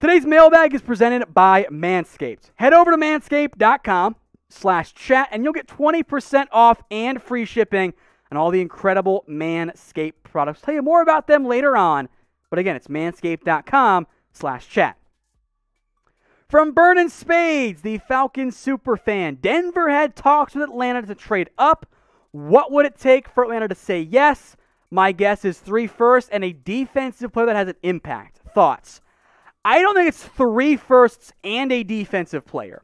Today's mailbag is presented by Manscaped. Head over to manscaped.com slash chat and you'll get 20% off and free shipping on all the incredible Manscaped products. I'll tell you more about them later on. But again, it's manscaped.com slash chat. From Burn Spades, the Falcons superfan, Denver had talks with Atlanta to trade up. What would it take for Atlanta to say yes? My guess is three first and a defensive player that has an impact. Thoughts? I don't think it's three firsts and a defensive player.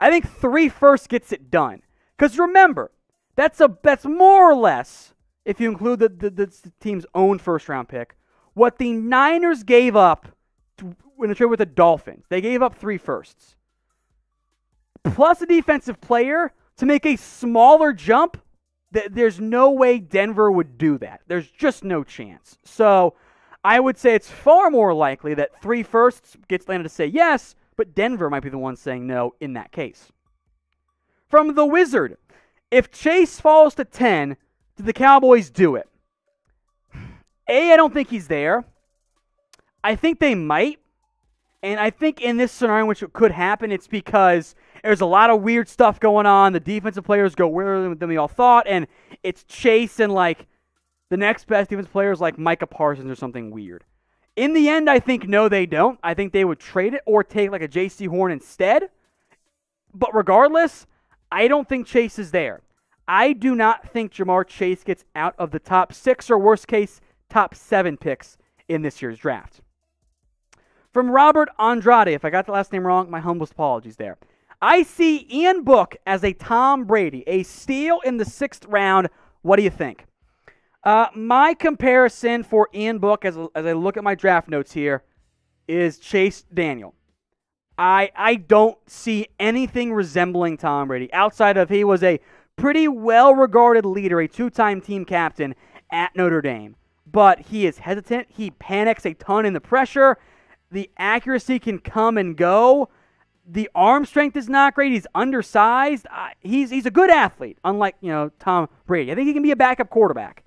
I think three firsts gets it done. Because remember, that's a that's more or less, if you include the, the, the team's own first round pick, what the Niners gave up in a trade with the Dolphins. They gave up three firsts. Plus a defensive player to make a smaller jump. there's no way Denver would do that. There's just no chance. So I would say it's far more likely that three firsts gets Atlanta to say yes, but Denver might be the one saying no in that case. From the Wizard, if Chase falls to 10, do the Cowboys do it? A, I don't think he's there. I think they might. And I think in this scenario, which it could happen, it's because there's a lot of weird stuff going on. The defensive players go weirder than we all thought. And it's Chase and like the next best defense player is like Micah Parsons or something weird. In the end, I think no, they don't. I think they would trade it or take like a J.C. Horn instead. But regardless, I don't think Chase is there. I do not think Jamar Chase gets out of the top six or worst case, top seven picks in this year's draft. From Robert Andrade, if I got the last name wrong, my humblest apologies there. I see Ian Book as a Tom Brady, a steal in the sixth round. What do you think? Uh, my comparison for Ian Book, as, as I look at my draft notes here, is Chase Daniel. I I don't see anything resembling Tom Brady outside of he was a pretty well regarded leader, a two time team captain at Notre Dame. But he is hesitant. He panics a ton in the pressure. The accuracy can come and go. The arm strength is not great. He's undersized. Uh, he's he's a good athlete, unlike you know Tom Brady. I think he can be a backup quarterback.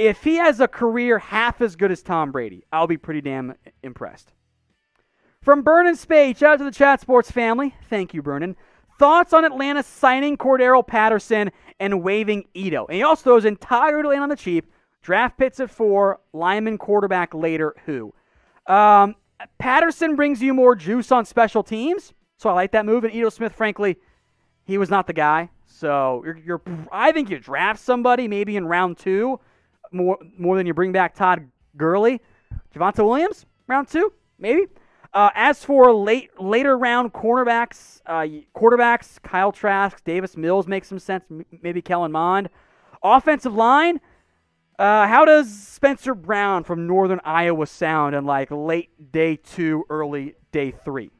If he has a career half as good as Tom Brady, I'll be pretty damn impressed. From Brennan Spade, shout out to the Chat Sports family. Thank you, Brennan. Thoughts on Atlanta signing Cordero Patterson and waving Ito. And he also throws entirely in on the cheap. Draft pits at four, lineman quarterback later, who? Um, Patterson brings you more juice on special teams, so I like that move. And Ito Smith, frankly, he was not the guy. So you're, you're I think you draft somebody maybe in round two more more than you bring back Todd Gurley. Javante Williams, round two, maybe. Uh, as for late later round cornerbacks, uh, quarterbacks, Kyle Trask, Davis Mills makes some sense. M- maybe Kellen Mond. Offensive line. Uh, how does Spencer Brown from Northern Iowa sound in like late day two, early day three?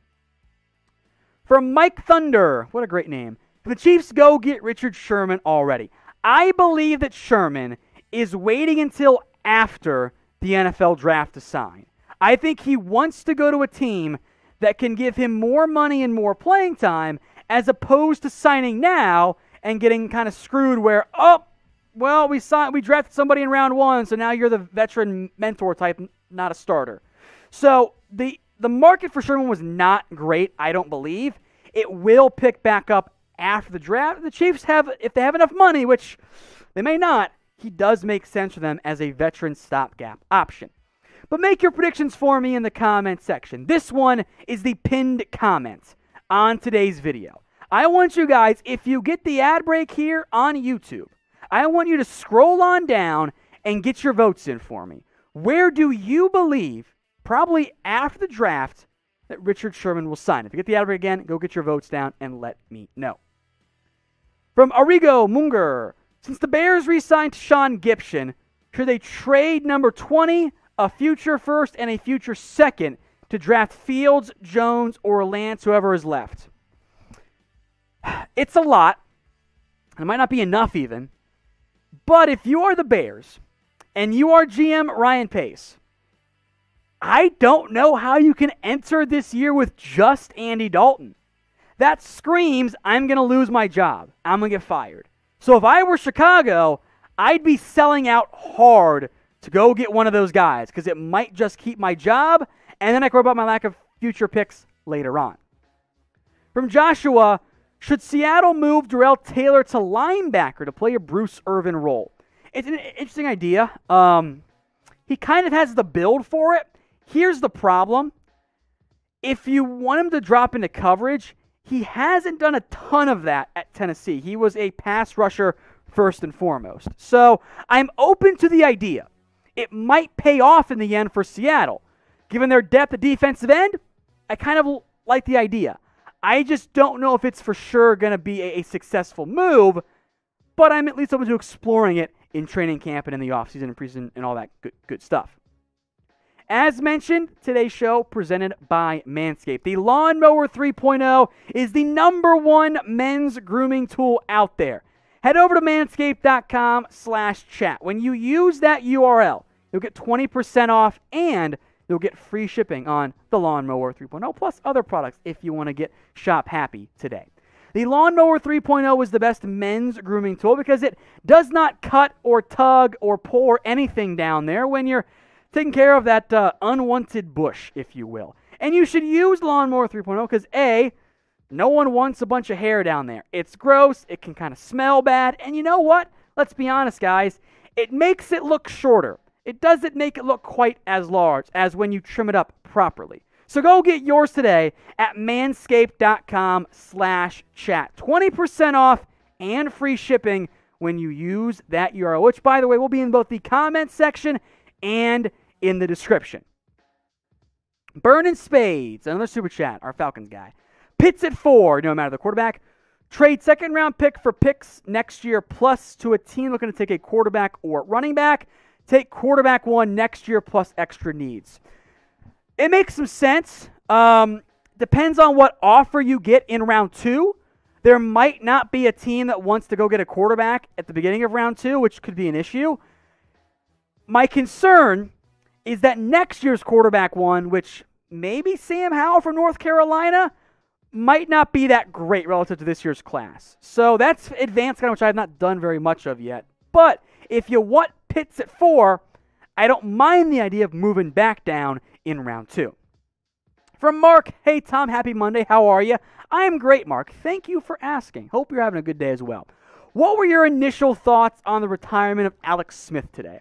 From Mike Thunder, what a great name. The Chiefs go get Richard Sherman already. I believe that Sherman is waiting until after the NFL draft to sign. I think he wants to go to a team that can give him more money and more playing time as opposed to signing now and getting kind of screwed where, oh, well, we signed, we drafted somebody in round one, so now you're the veteran mentor type, not a starter. So the the market for Sherman was not great, I don't believe. It will pick back up after the draft. The Chiefs have, if they have enough money, which they may not, he does make sense for them as a veteran stopgap option. But make your predictions for me in the comment section. This one is the pinned comment on today's video. I want you guys, if you get the ad break here on YouTube, I want you to scroll on down and get your votes in for me. Where do you believe, probably after the draft, that Richard Sherman will sign? If you get the ad break again, go get your votes down and let me know. From Arrigo Munger, since the Bears re signed Sean Gibson, should they trade number 20, a future first, and a future second to draft Fields, Jones, or Lance, whoever is left? It's a lot. It might not be enough, even. But if you are the Bears and you are GM Ryan Pace, I don't know how you can enter this year with just Andy Dalton. That screams, I'm going to lose my job. I'm going to get fired. So if I were Chicago, I'd be selling out hard to go get one of those guys because it might just keep my job, and then I worry about my lack of future picks later on. From Joshua, should Seattle move Darrell Taylor to linebacker to play a Bruce Irvin role? It's an interesting idea. Um, he kind of has the build for it. Here's the problem. If you want him to drop into coverage, he hasn't done a ton of that at Tennessee. He was a pass rusher first and foremost. So I'm open to the idea. It might pay off in the end for Seattle. Given their depth at defensive end, I kind of like the idea. I just don't know if it's for sure going to be a, a, successful move, but I'm at least open to exploring it in training camp and in the offseason and preseason and all that good, good stuff. As mentioned, today's show presented by Manscaped. The Lawnmower 3.0 is the number one men's grooming tool out there. Head over to manscaped.com slash chat. When you use that URL, you'll get 20% off and you'll get free shipping on the Lawnmower 3.0 plus other products if you want to get shop happy today. The Lawnmower 3.0 is the best men's grooming tool because it does not cut or tug or pour anything down there when you're taking care of that uh, unwanted bush, if you will. And you should use Lawnmower 3.0 because A, no one wants a bunch of hair down there. It's gross, it can kind of smell bad, and you know what? Let's be honest, guys, it makes it look shorter. It doesn't make it look quite as large as when you trim it up properly. So go get yours today at manscaped.com slash chat. 20% off and free shipping when you use that URL, which, by the way, will be in both the comment section and in the description. burning Spades, another super chat, our Falcons guy. Pits at four, no matter the quarterback. Trade second round pick for picks next year, plus to a team looking to take a quarterback or running back. Take quarterback one next year, plus extra needs. It makes some sense. Um, depends on what offer you get in round two. There might not be a team that wants to go get a quarterback at the beginning of round two, which could be an issue. My concern is that next year's quarterback one, which maybe Sam Howell from North Carolina, might not be that great relative to this year's class. So that's advanced kind which I have not done very much of yet. But if you want Pitts at four, I don't mind the idea of moving back down in round two. From Mark, hey Tom, happy Monday. How are you? I am great, Mark. Thank you for asking. Hope you're having a good day as well. What were your initial thoughts on the retirement of Alex Smith today?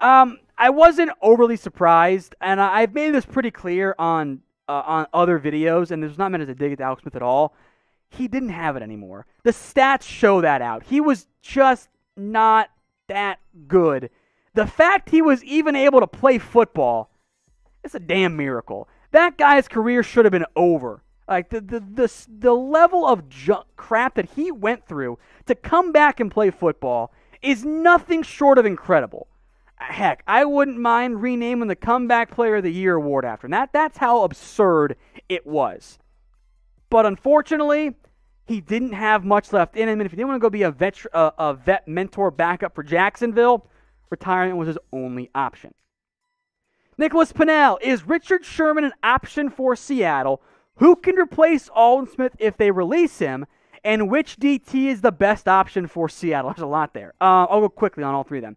Um, I wasn't overly surprised, and I, have made this pretty clear on uh, on other videos, and this was not meant as a dig at Alex Smith at all. He didn't have it anymore. The stats show that out. He was just not that good. The fact he was even able to play football, it's a damn miracle. That guy's career should have been over. Like the the the, the level of junk crap that he went through to come back and play football is nothing short of incredible heck, I wouldn't mind renaming the Comeback Player of the Year award after him. That, that's how absurd it was. But unfortunately, he didn't have much left in him. And if he didn't want to go be a vet, uh, a vet mentor backup for Jacksonville, retirement was his only option. Nicholas Pinnell, is Richard Sherman an option for Seattle? Who can replace Alden Smith if they release him? And which DT is the best option for Seattle? There's a lot there. Uh, I'll go quickly on all three of them.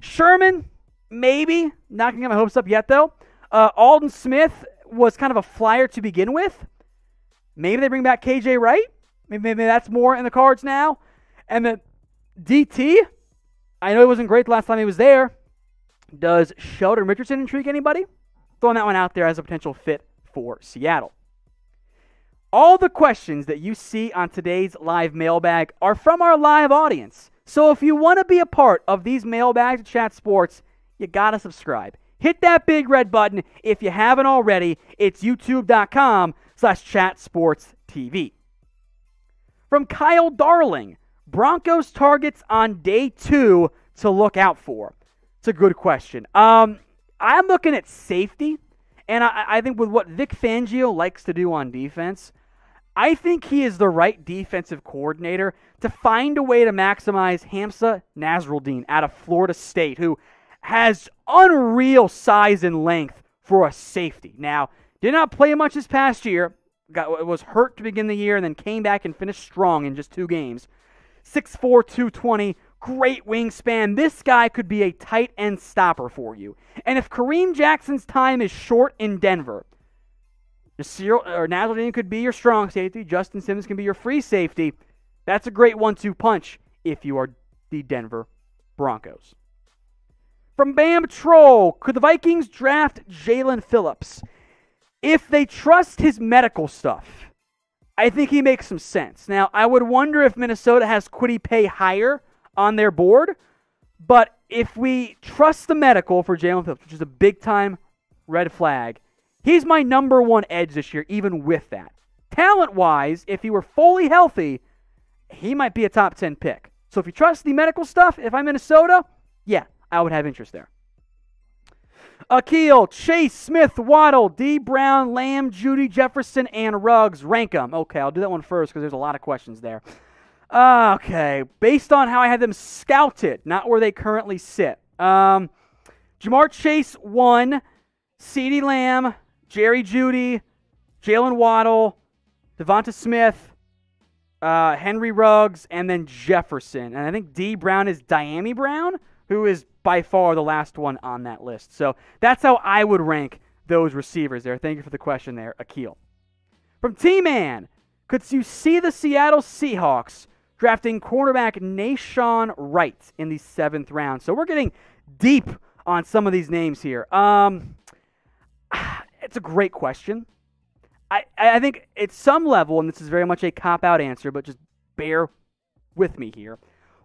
Sherman, maybe. Not going to get my hopes up yet, though. Uh, Alden Smith was kind of a flyer to begin with. Maybe they bring back KJ Wright. Maybe, maybe that's more in the cards now. And then DT, I know he wasn't great the last time he was there. Does Sheldon Richardson intrigue anybody? Throwing that one out there as a potential fit for Seattle. All the questions that you see on today's live mailbag are from our live audience. So if you want to be a part of these mailbags at Chat Sports, you got to subscribe. Hit that big red button if you haven't already. It's youtube.com slash chatsportstv. From Kyle Darling, Broncos targets on day two to look out for. It's a good question. Um, I'm looking at safety, and I, I think with what Vic Fangio likes to do on defense – I think he is the right defensive coordinator to find a way to maximize Hamza Nasruldeen out of Florida State, who has unreal size and length for a safety. Now, did not play much this past year. Got, was hurt to begin the year and then came back and finished strong in just two games. 6'4, 220, great wingspan. This guy could be a tight end stopper for you. And if Kareem Jackson's time is short in Denver, Nasir, or Nazarene could be your strong safety. Justin Simmons can be your free safety. That's a great one-two punch if you are the Denver Broncos. From Bam Troll, could the Vikings draft Jalen Phillips? If they trust his medical stuff, I think he makes some sense. Now, I would wonder if Minnesota has Quiddy Pay higher on their board, but if we trust the medical for Jalen Phillips, which is a big time red flag, He's my number one edge this year, even with that. Talent wise, if he were fully healthy, he might be a top 10 pick. So if you trust the medical stuff, if I'm Minnesota, yeah, I would have interest there. Akil, Chase, Smith, Waddle, D. Brown, Lamb, Judy, Jefferson, and Ruggs. Rank them. Okay, I'll do that one first because there's a lot of questions there. Uh, okay, based on how I had them scouted, not where they currently sit. Um, Jamar Chase, one. CeeDee Lamb, Jerry Judy, Jalen Waddle, Devonta Smith, uh, Henry Ruggs, and then Jefferson. And I think D Brown is Diami Brown, who is by far the last one on that list. So that's how I would rank those receivers there. Thank you for the question there, Akil. From T Man, could you see the Seattle Seahawks drafting cornerback Nashawn Wright in the seventh round? So we're getting deep on some of these names here. Um, it's a great question. I, I think at some level, and this is very much a cop out answer, but just bear with me here.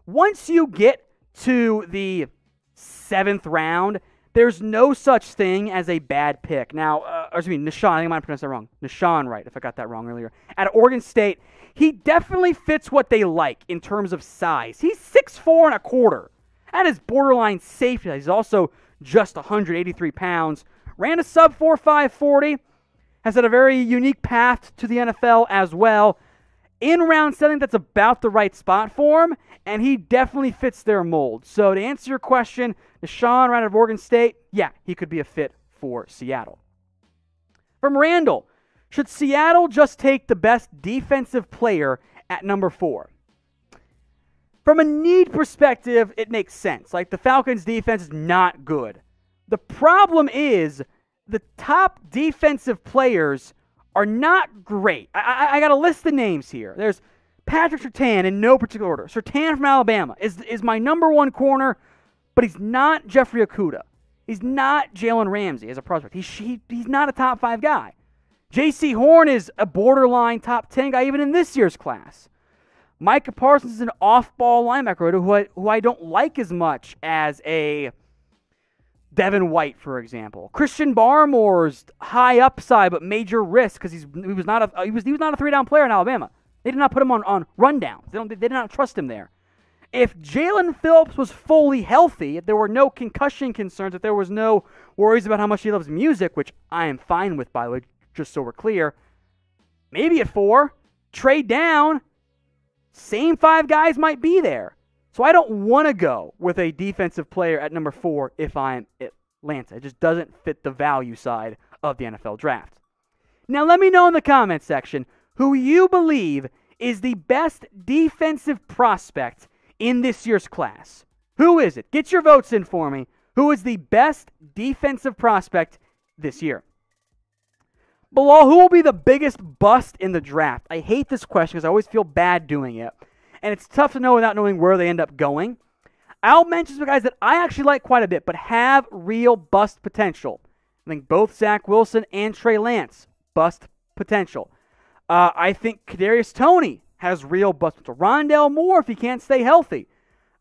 Once you get to the seventh round, there's no such thing as a bad pick. Now, uh, excuse me, Nishan, I think I might pronounce that wrong. Nishan, right, if I got that wrong earlier. At Oregon State, he definitely fits what they like in terms of size. He's six four and a quarter. That is borderline safety. He's also just 183 pounds, Ran a sub 4.540, has had a very unique path to the NFL as well. In round seven, that's about the right spot for him, and he definitely fits their mold. So to answer your question, Deshaun right out of Oregon State, yeah, he could be a fit for Seattle. From Randall, should Seattle just take the best defensive player at number four? From a need perspective, it makes sense. Like the Falcons' defense is not good. The problem is the top defensive players are not great. I, I, I got to list the names here. There's Patrick Sertan in no particular order. Sertan from Alabama is, is my number one corner, but he's not Jeffrey Okuda. He's not Jalen Ramsey as a prospect. He's, he, he's not a top five guy. J.C. Horn is a borderline top 10 guy, even in this year's class. Micah Parsons is an off ball linebacker who I, who I don't like as much as a Devin White, for example, Christian Barmore's high upside but major risk because he's he was not a he was he was not a three down player in Alabama. They did not put him on on rundowns. They don't they did not trust him there. If Jalen Phillips was fully healthy, if there were no concussion concerns, if there was no worries about how much he loves music, which I am fine with by the way, just so we're clear, maybe at four, trade down, same five guys might be there. So I don't want to go with a defensive player at number four if I'm Atlanta. It just doesn't fit the value side of the NFL draft. Now, let me know in the comments section who you believe is the best defensive prospect in this year's class. Who is it? Get your votes in for me. Who is the best defensive prospect this year? Below, who will be the biggest bust in the draft? I hate this question because I always feel bad doing it and it's tough to know without knowing where they end up going. I'll mention some guys that I actually like quite a bit, but have real bust potential. I think both Zach Wilson and Trey Lance bust potential. Uh, I think Kadarius Tony has real bust potential. Rondell Moore, if he can't stay healthy.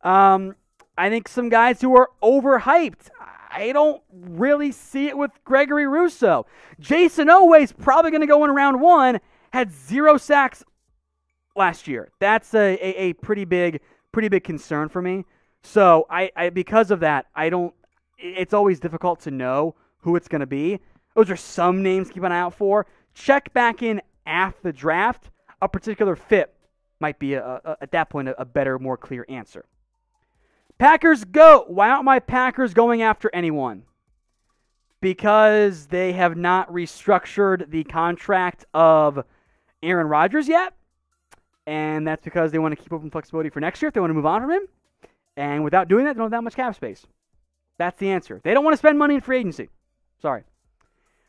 Um, I think some guys who are overhyped. I don't really see it with Gregory Russo. Jason Oway's probably going to go in round one. Had zero sacks last year. That's a, a, a pretty big pretty big concern for me. So I, I because of that, I don't. It's always difficult to know who it's going to be. Those are some names keep an eye out for. Check back in after the draft. A particular fit might be a, a, at that point a, a better, more clear answer. Packers go. Why aren't my Packers going after anyone? Because they have not restructured the contract of Aaron Rodgers yet and that's because they want to keep open flexibility for next year if they want to move on from him. And without doing that, they don't have that much cap space. That's the answer. They don't want to spend money in free agency. Sorry.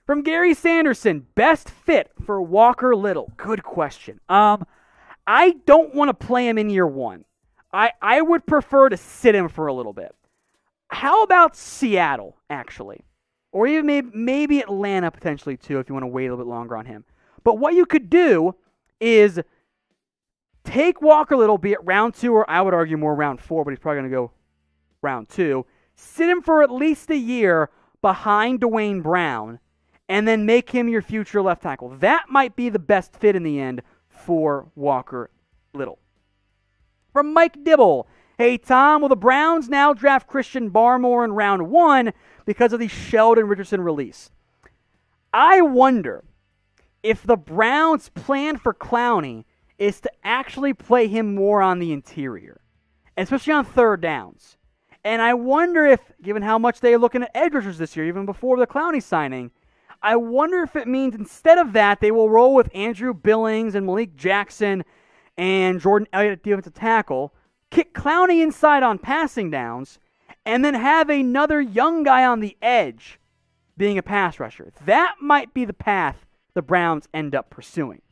From Gary Sanderson, best fit for Walker Little. Good question. Um, I don't want to play him in year one. I, I would prefer to sit him for a little bit. How about Seattle, actually? Or even maybe, maybe Atlanta potentially too, if you want to wait a little bit longer on him. But what you could do is – Take Walker Little, be it round two, or I would argue more round four, but he's probably going to go round two. Sit him for at least a year behind Dwayne Brown, and then make him your future left tackle. That might be the best fit in the end for Walker Little. From Mike Dibble. Hey, Tom, will the Browns now draft Christian Barmore in round one because of the Sheldon Richardson release? I wonder if the Browns plan for Clowney is to actually play him more on the interior, especially on third downs. And I wonder if, given how much they are looking at edge rushers this year, even before the Clowney signing, I wonder if it means instead of that, they will roll with Andrew Billings and Malik Jackson and Jordan Elliott at defensive tackle, kick Clowney inside on passing downs, and then have another young guy on the edge being a pass rusher. That might be the path the Browns end up pursuing.